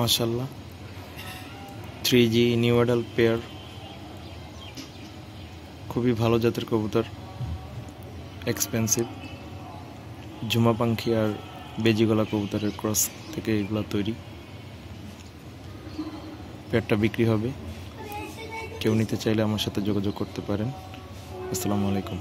মাসাল্লাহ থ্রি জি নিউডাল পেয়ার খুবই ভালো জাতের কবুতর এক্সপেন্সিভ ঝুমা পাখি আর বেজিগলা কবুতরের ক্রস থেকে এগুলো তৈরি পেয়ারটা বিক্রি হবে কেউ নিতে চাইলে আমার সাথে যোগাযোগ করতে পারেন আসসালামু আলাইকুম